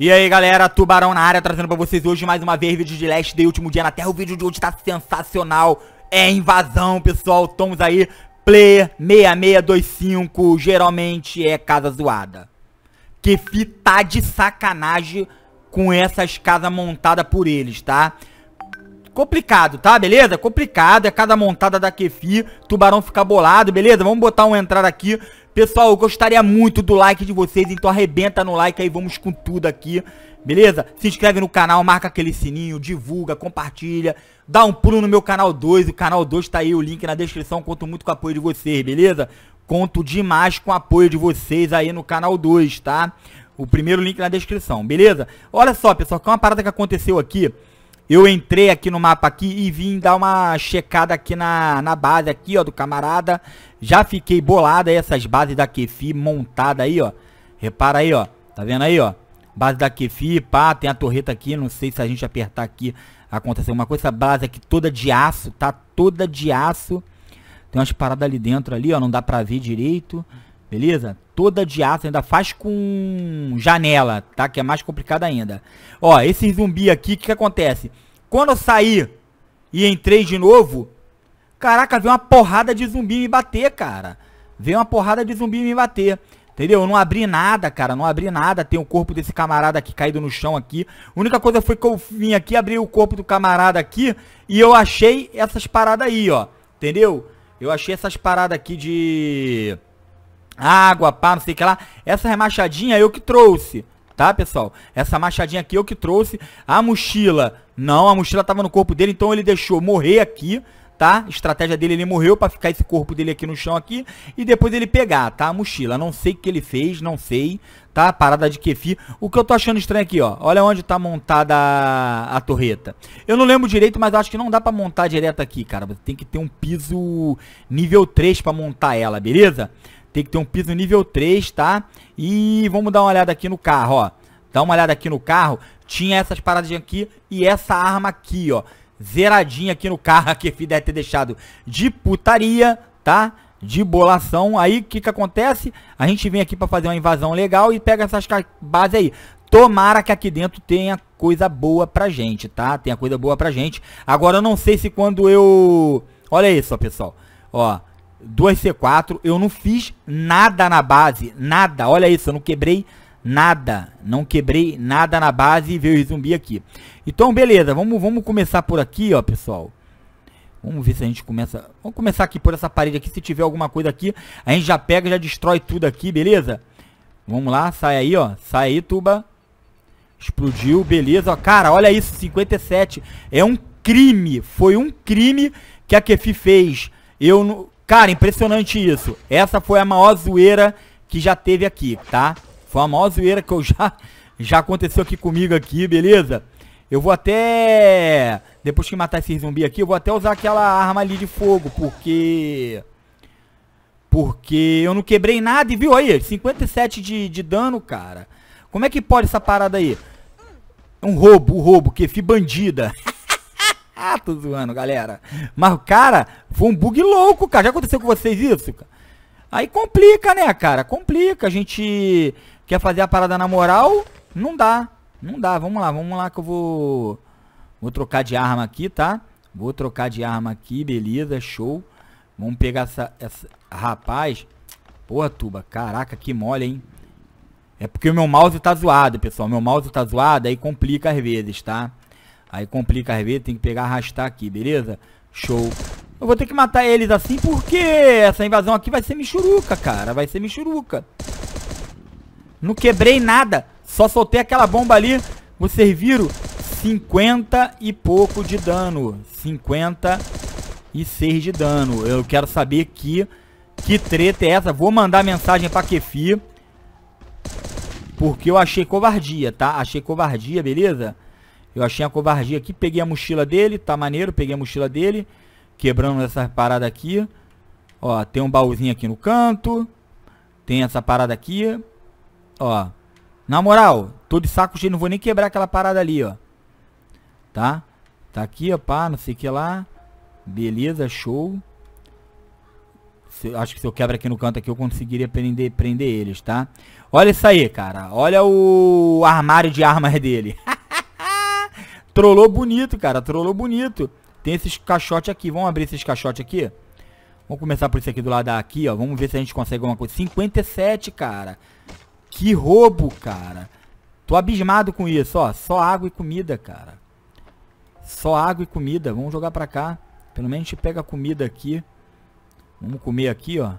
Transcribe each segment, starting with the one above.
E aí galera, Tubarão na área, trazendo pra vocês hoje mais uma vez vídeo de Last Day, último dia na Terra. O vídeo de hoje tá sensacional, é invasão pessoal, estamos aí, player 6625, geralmente é casa zoada. Que fita de sacanagem com essas casas montadas por eles, tá? Complicado, tá? Beleza? Complicado. É cada montada da Kefi. Tubarão fica bolado, beleza? Vamos botar um entrar aqui. Pessoal, eu gostaria muito do like de vocês, então arrebenta no like aí, vamos com tudo aqui, beleza? Se inscreve no canal, marca aquele sininho, divulga, compartilha, dá um pulo no meu canal 2, o canal 2 tá aí, o link na descrição, conto muito com o apoio de vocês, beleza? Conto demais com o apoio de vocês aí no canal 2, tá? O primeiro link na descrição, beleza? Olha só, pessoal, que é uma parada que aconteceu aqui, eu entrei aqui no mapa aqui e vim dar uma checada aqui na, na base aqui, ó, do camarada. Já fiquei bolada aí, essas bases da Kefi montada aí, ó. Repara aí, ó. Tá vendo aí, ó? Base da Kefi, pá, tem a torreta aqui. Não sei se a gente apertar aqui acontece alguma coisa. Essa base aqui toda de aço, tá? Toda de aço. Tem umas paradas ali dentro ali, ó. Não dá pra ver direito. Beleza? Toda de aço, ainda faz com janela, tá? Que é mais complicado ainda. Ó, esse zumbi aqui, o que, que acontece? Quando eu saí e entrei de novo, Caraca, veio uma porrada de zumbi me bater, cara. Veio uma porrada de zumbi me bater. Entendeu? Eu não abri nada, cara. Não abri nada. Tem o corpo desse camarada aqui caído no chão aqui. A única coisa foi que eu vim aqui, abri o corpo do camarada aqui. E eu achei essas paradas aí, ó. Entendeu? Eu achei essas paradas aqui de... Água, pá, não sei o que lá. Essa remachadinha eu que trouxe. Tá, pessoal? Essa machadinha aqui eu que trouxe. A mochila. Não, a mochila tava no corpo dele, então ele deixou morrer aqui tá? Estratégia dele, ele morreu para ficar esse corpo dele aqui no chão aqui e depois ele pegar, tá? A mochila. Não sei o que ele fez, não sei, tá? Parada de kefir. O que eu tô achando estranho aqui, ó. Olha onde tá montada a, a torreta. Eu não lembro direito, mas acho que não dá para montar direto aqui, cara. Você tem que ter um piso nível 3 para montar ela, beleza? Tem que ter um piso nível 3, tá? E vamos dar uma olhada aqui no carro, ó. Dá uma olhada aqui no carro. Tinha essas paradas aqui e essa arma aqui, ó zeradinha aqui no carro que ele deve ter deixado de putaria, tá? De bolação. Aí o que, que acontece? A gente vem aqui para fazer uma invasão legal e pega essas bases aí. Tomara que aqui dentro tenha coisa boa pra gente, tá? Tenha coisa boa pra gente. Agora eu não sei se quando eu... Olha isso, ó, pessoal. Ó, 2C4, eu não fiz nada na base. Nada. Olha isso, eu não quebrei nada nada. Não quebrei nada na base e veio zumbi aqui. Então, beleza. Vamos, vamos começar por aqui, ó, pessoal. Vamos ver se a gente começa... Vamos começar aqui por essa parede aqui. Se tiver alguma coisa aqui, a gente já pega, já destrói tudo aqui, beleza? Vamos lá, sai aí, ó. Sai aí, tuba. Explodiu, beleza. Ó, cara, olha isso, 57. É um crime. Foi um crime que a Kefi fez. Eu não... Cara, impressionante isso. Essa foi a maior zoeira que já teve aqui, tá? Foi a maior zoeira que eu já, já aconteceu aqui comigo aqui, beleza? Eu vou até... Depois que matar esse zumbi aqui, eu vou até usar aquela arma ali de fogo, porque... Porque eu não quebrei nada e viu aí, 57 de, de dano, cara. Como é que pode essa parada aí? Um roubo, um roubo, que fi bandida. ah, tô zoando, galera. Mas, cara, foi um bug louco, cara. Já aconteceu com vocês isso, cara? Aí complica, né, cara? Complica. A gente Quer fazer a parada na moral? Não dá. Não dá. Vamos lá, vamos lá que eu vou... Vou trocar de arma aqui, tá? Vou trocar de arma aqui, beleza, show. Vamos pegar essa... essa... Rapaz... Porra, Tuba, caraca, que mole, hein? É porque o meu mouse tá zoado, pessoal. Meu mouse tá zoado, aí complica às vezes, tá? Aí complica às vezes, tem que pegar arrastar aqui, beleza? Show. Eu vou ter que matar eles assim porque essa invasão aqui vai ser michuruca, cara. Vai ser michuruca. Não quebrei nada. Só soltei aquela bomba ali. Vocês viram? 50 e pouco de dano. 56 de dano. Eu quero saber que, que treta é essa. Vou mandar mensagem pra Kefi. Porque eu achei covardia, tá? Achei covardia, beleza? Eu achei a covardia aqui. Peguei a mochila dele. Tá maneiro. Peguei a mochila dele. Quebrando essa parada aqui. Ó, tem um baúzinho aqui no canto. Tem essa parada aqui. Ó. Na moral, tô de saco cheio, não vou nem quebrar aquela parada ali, ó. Tá? Tá aqui, ó, pá, não sei o que lá. Beleza, show. Se, acho que se eu quebra aqui no canto aqui, eu conseguiria prender, prender eles, tá? Olha isso aí, cara. Olha o armário de armas dele. trollou bonito, cara. Trollou bonito. Tem esses caixotes aqui. Vamos abrir esses caixotes aqui? Vamos começar por isso aqui do lado aqui, ó. Vamos ver se a gente consegue alguma coisa. 57, cara. Que roubo, cara. Tô abismado com isso, ó. Só água e comida, cara. Só água e comida. Vamos jogar pra cá. Pelo menos a gente pega comida aqui. Vamos comer aqui, ó.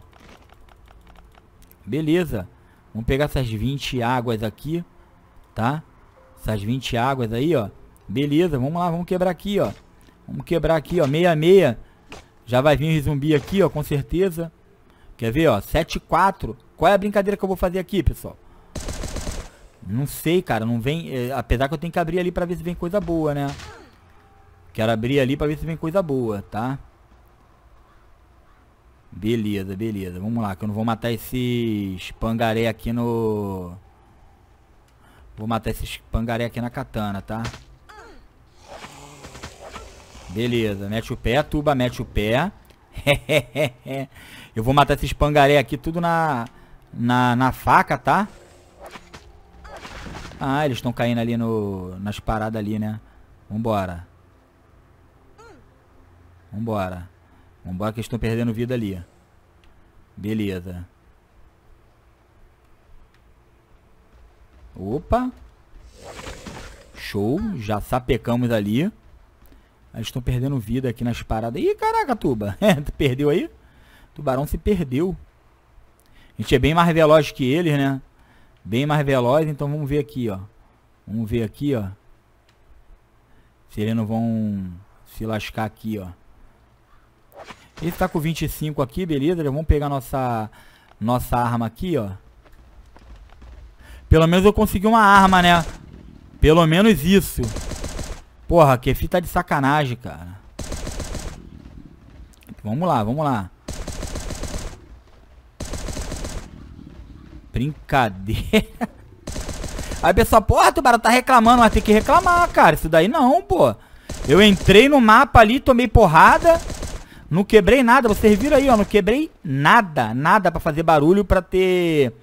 Beleza. Vamos pegar essas 20 águas aqui, tá? Essas 20 águas aí, ó. Beleza, vamos lá, vamos quebrar aqui, ó. Vamos quebrar aqui, ó. 66. Já vai vir zumbi aqui, ó, com certeza. Quer ver, ó. 74. Qual é a brincadeira que eu vou fazer aqui, pessoal? Não sei, cara. Não vem... É, apesar que eu tenho que abrir ali pra ver se vem coisa boa, né? Quero abrir ali pra ver se vem coisa boa, tá? Beleza, beleza. Vamos lá, que eu não vou matar esses pangaré aqui no... Vou matar esses pangaré aqui na katana, tá? Beleza, mete o pé, tuba, mete o pé. eu vou matar esses pangaré aqui tudo na, na, na faca, tá? Tá? Ah, eles estão caindo ali no nas paradas ali, né? Vambora. Vambora. Vambora que eles estão perdendo vida ali. Beleza. Opa. Show. Já sapecamos ali. Eles estão perdendo vida aqui nas paradas. Ih, caraca, Tuba. tu perdeu aí? O tubarão se perdeu. A gente é bem mais veloz que eles, né? Bem mais veloz, então vamos ver aqui, ó. Vamos ver aqui, ó. Se eles não vão se lascar aqui, ó. Esse tá com 25 aqui, beleza. Já vamos pegar nossa, nossa arma aqui, ó. Pelo menos eu consegui uma arma, né? Pelo menos isso. Porra, Kefi tá de sacanagem, cara. Vamos lá, vamos lá. Brincadeira. Aí pessoal, porra, Tubarão tá reclamando, mas tem que reclamar, cara. Isso daí não, pô. Eu entrei no mapa ali, tomei porrada. Não quebrei nada. Vocês viram aí, ó. Não quebrei nada. Nada pra fazer barulho pra ter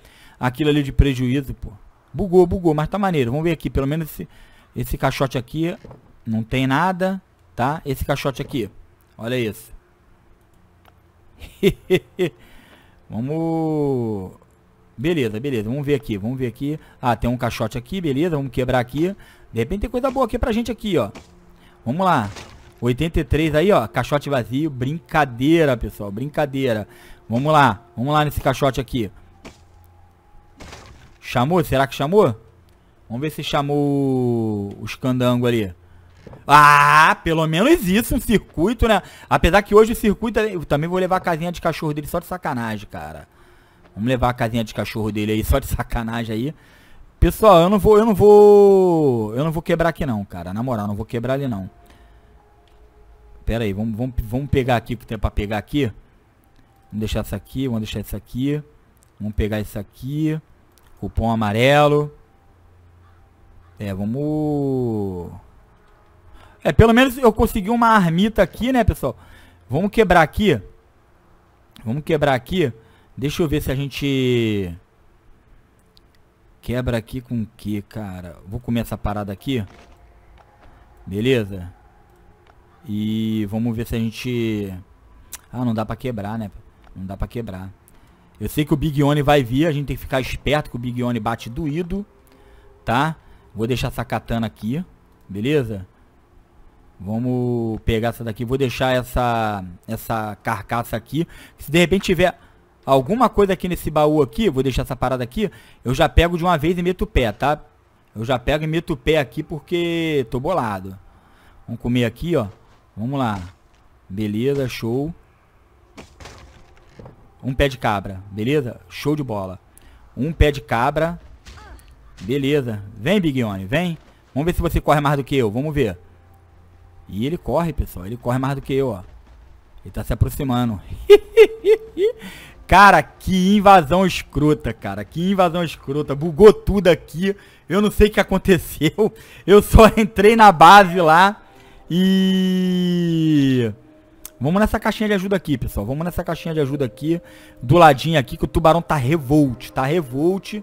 aquilo ali de prejuízo, pô. Bugou, bugou, mas tá maneiro. Vamos ver aqui. Pelo menos esse, esse caixote aqui não tem nada, tá? Esse caixote aqui. Olha isso. Vamos... Beleza, beleza. Vamos ver aqui, vamos ver aqui. Ah, tem um caixote aqui, beleza. Vamos quebrar aqui. De repente tem coisa boa aqui pra gente aqui, ó. Vamos lá. 83 aí, ó. Caixote vazio. Brincadeira, pessoal. Brincadeira. Vamos lá. Vamos lá nesse caixote aqui. Chamou? Será que chamou? Vamos ver se chamou os candangos ali. Ah, pelo menos isso, um circuito, né? Apesar que hoje o circuito... É, eu também vou levar a casinha de cachorro dele só de sacanagem, cara. Vamos levar a casinha de cachorro dele aí, só de sacanagem aí. Pessoal, eu não vou, eu não vou, eu não vou quebrar aqui não, cara. Na moral, não vou quebrar ali não. Pera aí, vamos, vamos, vamos pegar aqui o que tem pra pegar aqui. Vamos deixar isso aqui, vamos deixar isso aqui. Vamos pegar isso aqui. Cupom amarelo. É, vamos... É, pelo menos eu consegui uma armita aqui, né, pessoal? Vamos quebrar aqui. Vamos quebrar aqui. Deixa eu ver se a gente quebra aqui com o que, cara? Vou comer essa parada aqui. Beleza? E vamos ver se a gente... Ah, não dá pra quebrar, né? Não dá pra quebrar. Eu sei que o Big One vai vir, a gente tem que ficar esperto que o Big One bate doído, tá? Vou deixar essa katana aqui, beleza? Vamos pegar essa daqui, vou deixar essa essa carcaça aqui. Se de repente tiver alguma coisa aqui nesse baú aqui, vou deixar essa parada aqui, eu já pego de uma vez e meto o pé, tá? Eu já pego e meto o pé aqui porque tô bolado. Vamos comer aqui, ó. Vamos lá. Beleza, show. Um pé de cabra, beleza? Show de bola. Um pé de cabra. Beleza. Vem, Big One, vem. Vamos ver se você corre mais do que eu, vamos ver. E ele corre, pessoal. Ele corre mais do que eu, ó. Ele tá se aproximando. Cara, que invasão escrota, cara. Que invasão escrota. Bugou tudo aqui. Eu não sei o que aconteceu. Eu só entrei na base lá. E... Vamos nessa caixinha de ajuda aqui, pessoal. Vamos nessa caixinha de ajuda aqui. Do ladinho aqui, que o tubarão tá revolt. Tá revolt.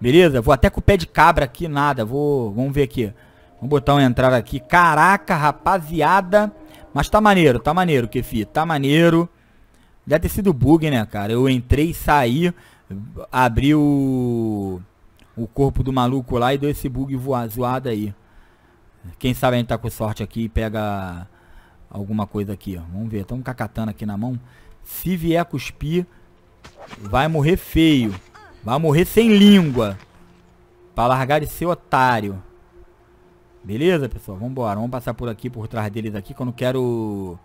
Beleza? Vou até com o pé de cabra aqui, nada. Vou... Vamos ver aqui. Vamos botar um entrar aqui. Caraca, rapaziada. Mas tá maneiro, tá maneiro, Kefi. Tá maneiro. Deve ter sido bug, né, cara? Eu entrei, saí, abri o, o corpo do maluco lá e deu esse bug zoado aí. Quem sabe a gente tá com sorte aqui e pega alguma coisa aqui, ó. Vamos ver, tamo com a katana aqui na mão. Se vier cuspir, vai morrer feio. Vai morrer sem língua. Pra largar de ser otário. Beleza, pessoal? Vambora. Vamos passar por aqui, por trás deles aqui, que eu não quero...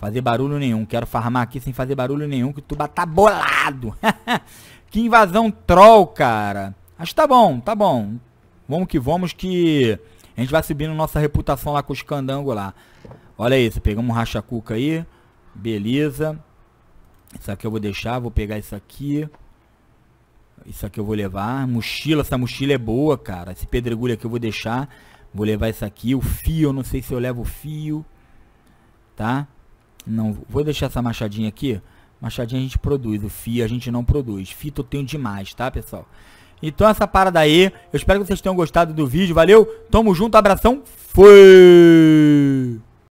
Fazer barulho nenhum. Quero farmar aqui sem fazer barulho nenhum, que o Tuba tá bolado. que invasão troll, cara. Acho que tá bom, tá bom. Vamos que vamos que a gente vai subindo nossa reputação lá com os candangos lá. Olha isso, pegamos um racha-cuca aí. Beleza. Isso aqui eu vou deixar, vou pegar isso aqui. Isso aqui eu vou levar. Mochila, essa mochila é boa, cara. Esse pedregulho aqui eu vou deixar. Vou levar isso aqui. O fio, eu não sei se eu levo o fio. Tá? Não, vou deixar essa machadinha aqui. Machadinha a gente produz, o fio a gente não produz. Fito eu tenho demais, tá, pessoal? Então essa parada aí. Eu espero que vocês tenham gostado do vídeo. Valeu, tamo junto, abração. Fui!